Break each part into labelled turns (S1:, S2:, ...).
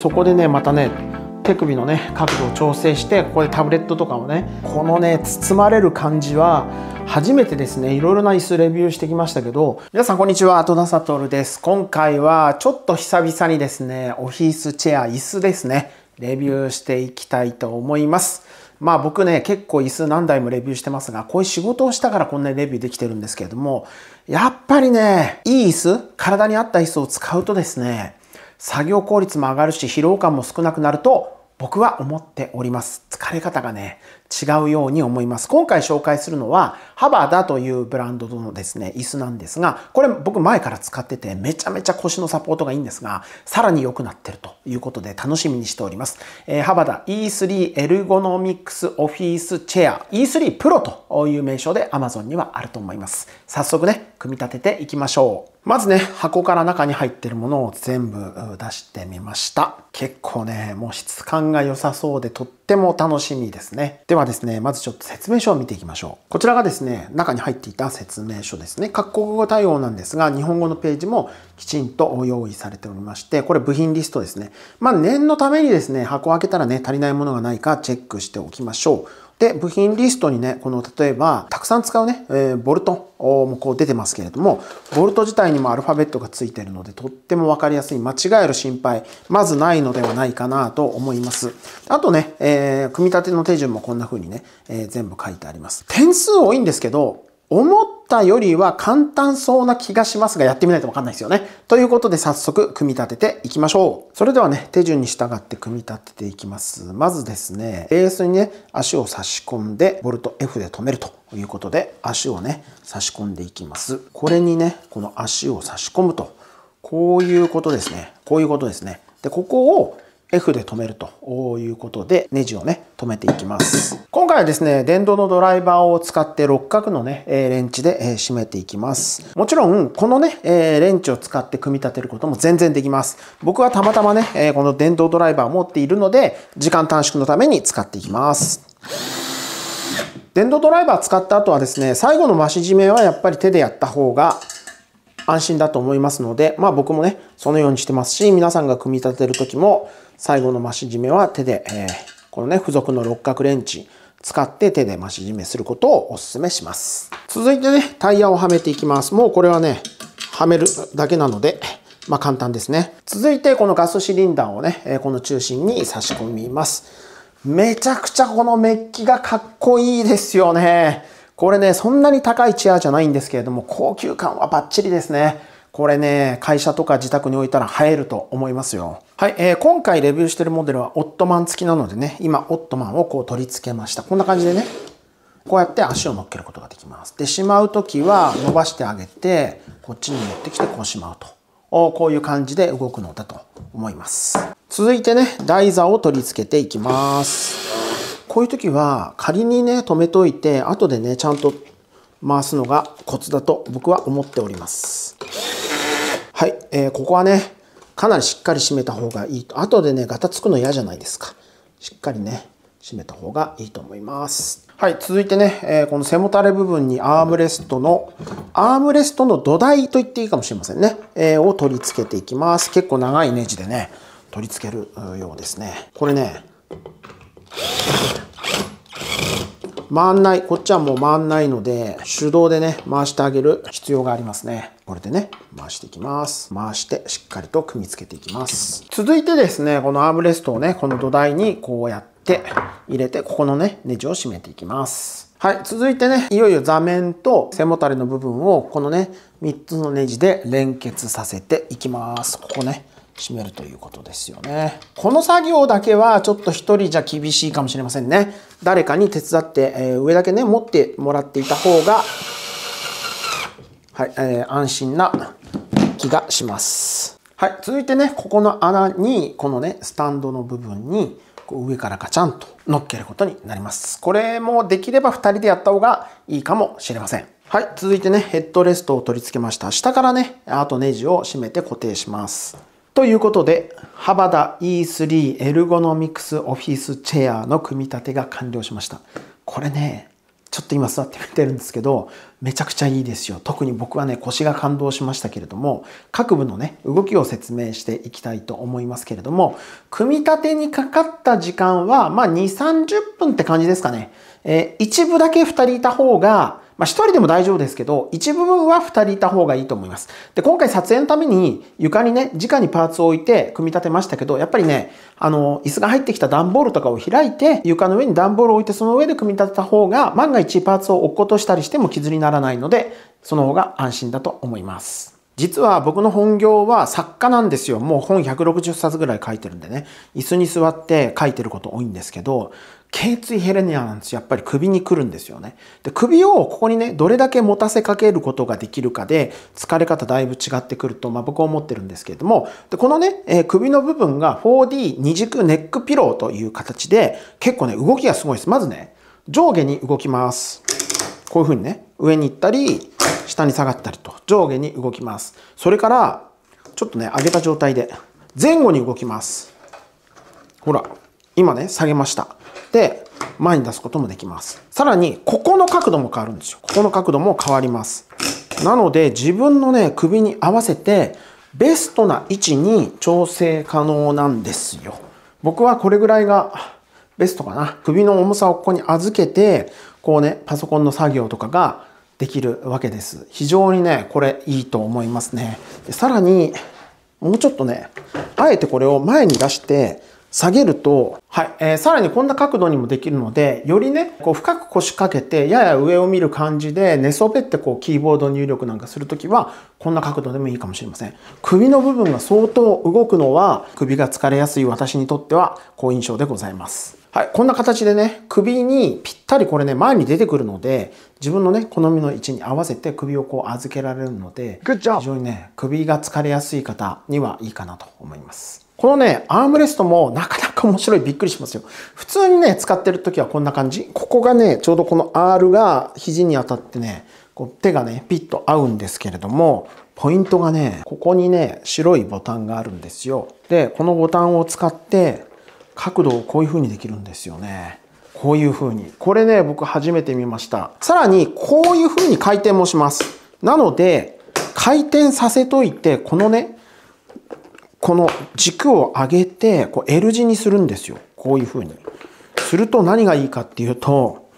S1: そこでねまたね手首のね角度を調整してここでタブレットとかをねこのね包まれる感じは初めてですねいろいろな椅子レビューしてきましたけど皆さんこんにちは戸田悟です今回はちょっと久々にですねオフィスチェア椅子ですねレビューしていきたいと思いますまあ僕ね結構椅子何台もレビューしてますがこういう仕事をしたからこんなにレビューできてるんですけれどもやっぱりねいい椅子体に合った椅子を使うとですね作業効率も上がるし疲労感も少なくなると僕は思っております。疲れ方がね、違うように思います。今回紹介するのは、ハバダというブランドのですね、椅子なんですが、これ僕前から使ってて、めちゃめちゃ腰のサポートがいいんですが、さらに良くなってるということで楽しみにしております。えー、ハバダ E3 エルゴノミックスオフィスチェア E3 プロという名称で Amazon にはあると思います。早速ね、組み立てていきましょう。まずね、箱から中に入ってるものを全部出してみました。結構ね、もう質感が良さそうでとっっても楽しみですね。ではですね、まずちょっと説明書を見ていきましょう。こちらがですね、中に入っていた説明書ですね。各国語対応なんですが、日本語のページもきちんと用意されておりまして、これ部品リストですね。まあ念のためにですね、箱を開けたらね、足りないものがないかチェックしておきましょう。で、部品リストにね、この例えば、たくさん使うね、えー、ボルトもこう出てますけれども、ボルト自体にもアルファベットがついてるので、とってもわかりやすい。間違える心配、まずないのではないかなと思います。あとね、えー、組み立ての手順もこんな風にね、えー、全部書いてあります。点数多いんですけど、思っったよりは簡単そうな気がしますが、やってみないとわかんないですよね。ということで早速組み立てていきましょう。それではね、手順に従って組み立てていきます。まずですね、ベースにね、足を差し込んで、ボルト F で止めるということで、足をね、差し込んでいきます。これにね、この足を差し込むと、こういうことですね。こういうことですね。で、ここを F で止めるということで、ネジをね、止めていきます。今回はですね、電動のドライバーを使って六角のね、レンチで締めていきます。もちろん、このね、レンチを使って組み立てることも全然できます。僕はたまたまね、この電動ドライバーを持っているので、時間短縮のために使っていきます。電動ドライバー使った後はですね、最後の増し締めはやっぱり手でやった方が安心だと思いますので、まあ僕もね、そのようにしてますし、皆さんが組み立てる時も、最後の増し締めは手で、えー、このね、付属の六角レンチ使って手で増し締めすることをお勧めします。続いてね、タイヤをはめていきます。もうこれはね、はめるだけなので、まあ簡単ですね。続いてこのガスシリンダーをね、この中心に差し込みます。めちゃくちゃこのメッキがかっこいいですよね。これね、そんなに高いチェアじゃないんですけれども、高級感はバッチリですね。これね、会社とか自宅に置いたら映えると思いますよ。はい、えー、今回レビューしてるモデルはオットマン付きなのでね、今オットマンをこう取り付けました。こんな感じでね、こうやって足を乗っけることができます。で、しまうときは伸ばしてあげて、こっちに持ってきてこうしまうと。こういう感じで動くのだと思います。続いてね、台座を取り付けていきます。こういう時は仮にね、止めといて、後でね、ちゃんと回すのがコツだと僕は思っております。はい、えー、ここはね、かなりしっかり締めた方がいいと。後でね、ガタつくの嫌じゃないですか。しっかりね、締めた方がいいと思います。はい、続いてね、えー、この背もたれ部分にアームレストの、アームレストの土台と言っていいかもしれませんね、えー、を取り付けていきます。結構長いネジでね、取り付けるようですね。これね、回んない。こっちはもう回んないので、手動でね、回してあげる必要がありますね。これでね、回していきます。回して、しっかりと組み付けていきます。続いてですね、このアームレストをね、この土台にこうやって入れて、ここのね、ネジを締めていきます。はい、続いてね、いよいよ座面と背もたれの部分を、このね、3つのネジで連結させていきます。ここね。締めるということですよね。この作業だけはちょっと一人じゃ厳しいかもしれませんね。誰かに手伝って、えー、上だけね、持ってもらっていた方が、はい、えー、安心な気がします。はい、続いてね、ここの穴に、このね、スタンドの部分に、こう上からガチャンと乗っけることになります。これもできれば2人でやった方がいいかもしれません。はい、続いてね、ヘッドレストを取り付けました。下からね、あとネジを締めて固定します。ということで、幅田 E3 エルゴノミクスオフィスチェアの組み立てが完了しました。これね、ちょっと今座ってみてるんですけど、めちゃくちゃいいですよ。特に僕はね、腰が感動しましたけれども、各部のね、動きを説明していきたいと思いますけれども、組み立てにかかった時間は、まあ2、30分って感じですかね。えー、一部だけ2人いた方が、まあ、1人でも大丈夫ですけど、一部分は2人いた方がいいと思います。で、今回撮影のために床にね、直にパーツを置いて組み立てましたけど、やっぱりね、あの、椅子が入ってきた段ボールとかを開いて、床の上に段ボールを置いて、その上で組み立てた方が、万が一パーツを置くことしたりしても傷にならないので、その方が安心だと思います。実は僕の本業は作家なんですよ。もう本160冊ぐらい書いてるんでね。椅子に座って書いてること多いんですけど、頸椎ヘルニアなんですやっぱり首に来るんですよね。で、首をここにね、どれだけ持たせかけることができるかで、疲れ方だいぶ違ってくると、まあ、僕は思ってるんですけれども、で、このね、えー、首の部分が 4D 二軸ネックピローという形で、結構ね、動きがすごいです。まずね、上下に動きます。こういうふうにね、上に行ったり、下に下がったりと、上下に動きます。それから、ちょっとね、上げた状態で、前後に動きます。ほら、今ね、下げました。って前に出すこともできます。さらに、ここの角度も変わるんですよ。ここの角度も変わります。なので、自分のね、首に合わせて、ベストな位置に調整可能なんですよ。僕はこれぐらいがベストかな。首の重さをここに預けて、こうね、パソコンの作業とかができるわけです。非常にね、これいいと思いますね。でさらに、もうちょっとね、あえてこれを前に出して、下げると、はい、えー、さらにこんな角度にもできるので、よりね、こう深く腰掛けて、やや上を見る感じで、寝そべってこうキーボード入力なんかするときは、こんな角度でもいいかもしれません。首の部分が相当動くのは、首が疲れやすい私にとっては、好印象でございます。はい、こんな形でね、首にぴったりこれね、前に出てくるので、自分のね、好みの位置に合わせて首をこう預けられるので、非常にね、首が疲れやすい方にはいいかなと思います。このね、アームレストもなかなか面白い。びっくりしますよ。普通にね、使ってる時はこんな感じ。ここがね、ちょうどこの R が肘に当たってね、こう手がね、ピッと合うんですけれども、ポイントがね、ここにね、白いボタンがあるんですよ。で、このボタンを使って、角度をこういう風にできるんですよね。こういう風に。これね、僕初めて見ました。さらに、こういう風に回転もします。なので、回転させといて、このね、この軸を上げて、こう L 字にするんですよ。こういう風に。すると何がいいかっていうと、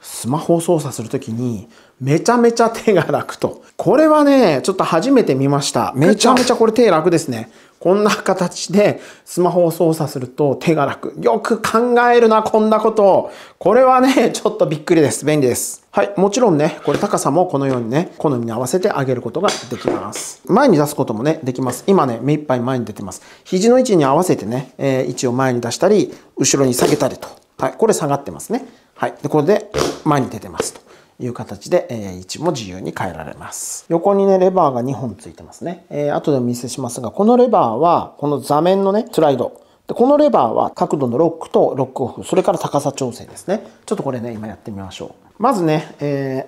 S1: スマホを操作するときに、めちゃめちゃ手が楽と。これはね、ちょっと初めて見ました。めちゃめちゃこれ手楽ですね。こんな形でスマホを操作すると手が楽。よく考えるな、こんなこと。を。これはね、ちょっとびっくりです。便利です。はい。もちろんね、これ高さもこのようにね、好みに合わせて上げることができます。前に出すこともね、できます。今ね、目いっぱい前に出てます。肘の位置に合わせてね、えー、位置を前に出したり、後ろに下げたりと。はい。これ下がってますね。はい。で、これで前に出てますと。いう形で、えー、位置も自由に変えられます。横にね、レバーが2本ついてますね。えー、後でお見せしますが、このレバーは、この座面のね、スライド。で、このレバーは角度のロックとロックオフ、それから高さ調整ですね。ちょっとこれね、今やってみましょう。まずね、え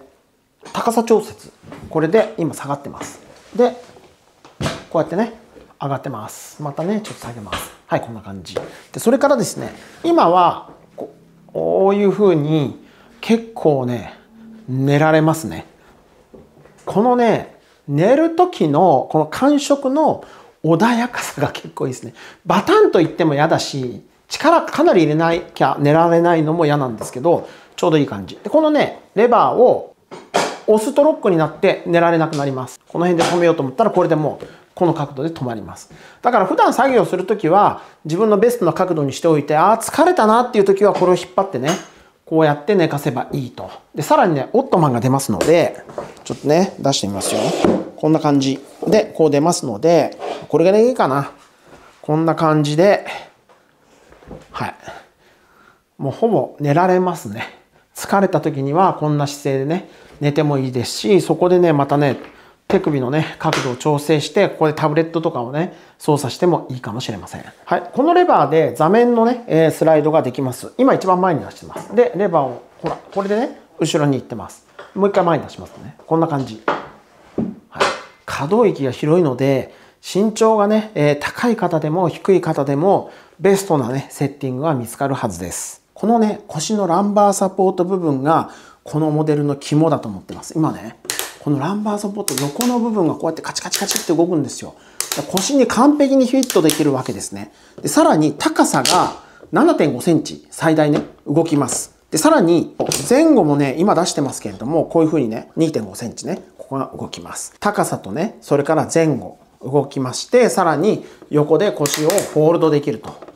S1: ー、高さ調節。これで今下がってます。で、こうやってね、上がってます。またね、ちょっと下げます。はい、こんな感じ。で、それからですね、今は、こういう風に、結構ね、寝られますね。このね、寝る時のこの感触の穏やかさが結構いいですね。バタンと言っても嫌だし、力かなり入れなきゃ寝られないのも嫌なんですけど、ちょうどいい感じ。で、このね、レバーを押すとロックになって寝られなくなります。この辺で止めようと思ったら、これでもうこの角度で止まります。だから普段作業するときは、自分のベストな角度にしておいて、ああ、疲れたなっていうときはこれを引っ張ってね、こうやって寝かせばいいと。で、さらにね、オットマンが出ますので、ちょっとね、出してみますよ。こんな感じ。で、こう出ますので、これがいいかな。こんな感じで、はい。もうほぼ寝られますね。疲れた時にはこんな姿勢でね、寝てもいいですし、そこでね、またね、手首のね、角度を調整して、ここでタブレットとかをね、操作してもいいかもしれません。はい。このレバーで座面のね、えスライドができます。今一番前に出してます。で、レバーを、ほら、これでね、後ろに行ってます。もう一回前に出しますね。こんな感じ。はい。可動域が広いので、身長がね、え高い方でも低い方でも、ベストなね、セッティングが見つかるはずです。このね、腰のランバーサポート部分が、このモデルの肝だと思ってます。今ね、このランバーソポット横の部分がこうやってカチカチカチって動くんですよ。腰に完璧にフィットできるわけですね。で、さらに高さが7.5センチ最大ね、動きます。で、さらに前後もね、今出してますけれども、こういう風にね、2.5センチね、ここが動きます。高さとね、それから前後動きまして、さらに横で腰をフォールドできると。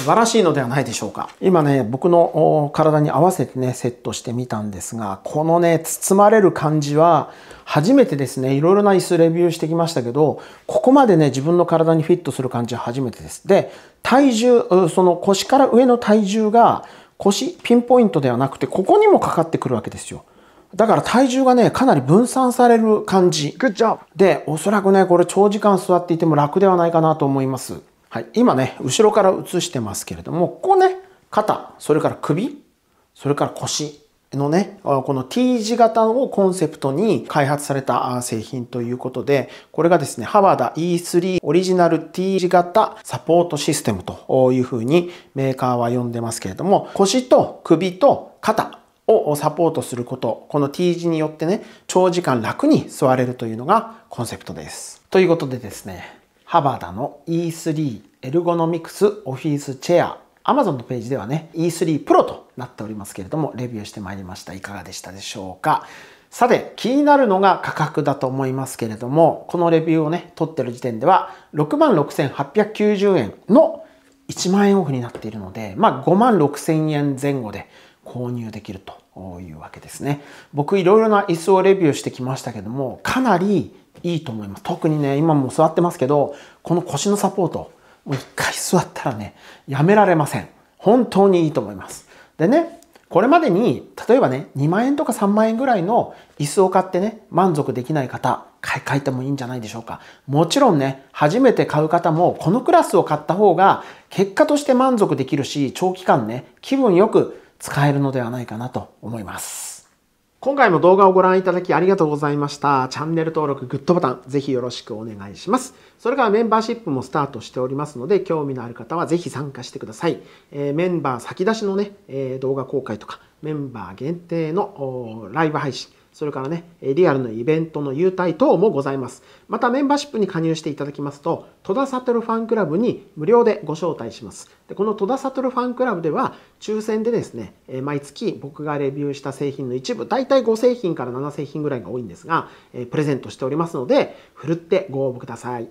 S1: 素晴らしいのではないでしょうか。今ね、僕の体に合わせてね、セットしてみたんですが、このね、包まれる感じは、初めてですね、いろいろな椅子レビューしてきましたけど、ここまでね、自分の体にフィットする感じは初めてです。で、体重、その腰から上の体重が、腰、ピンポイントではなくて、ここにもかかってくるわけですよ。だから体重がね、かなり分散される感じ。で、おそらくね、これ長時間座っていても楽ではないかなと思います。はい、今ね、後ろから映してますけれども、ここね、肩、それから首、それから腰のね、この T 字型をコンセプトに開発された製品ということで、これがですね、ハワダ E3 オリジナル T 字型サポートシステムというふうにメーカーは呼んでますけれども、腰と首と肩、をサポートすること、この T 字によってね、長時間楽に座れるというのがコンセプトです。ということでですね、ハバダの E3 エルゴノミクスオフィスチェア Amazon のページではね E3 Pro となっておりますけれどもレビューしてまいりましたいかがでしたでしょうかさて気になるのが価格だと思いますけれどもこのレビューをね取ってる時点では66,890円の1万円オフになっているのでまあ5万6,000円前後で購入できるというわけですね僕いろいろな椅子をレビューしてきましたけどもかなりいいと思います。特にね、今も座ってますけど、この腰のサポート、もう一回座ったらね、やめられません。本当にいいと思います。でね、これまでに、例えばね、2万円とか3万円ぐらいの椅子を買ってね、満足できない方、買い替えてもいいんじゃないでしょうか。もちろんね、初めて買う方も、このクラスを買った方が、結果として満足できるし、長期間ね、気分よく使えるのではないかなと思います。今回も動画をご覧いただきありがとうございました。チャンネル登録、グッドボタン、ぜひよろしくお願いします。それからメンバーシップもスタートしておりますので、興味のある方はぜひ参加してください。えー、メンバー先出しのね、えー、動画公開とか、メンバー限定のライブ配信、それからね、リアルのイベントの優待等もございます。またメンバーシップに加入していただきますと、戸田悟ファンクラブに無料でご招待します。でこの戸田悟ファンクラブでは、抽選でですね、毎月僕がレビューした製品の一部、大体5製品から7製品ぐらいが多いんですが、プレゼントしておりますので、ふるってご応募ください。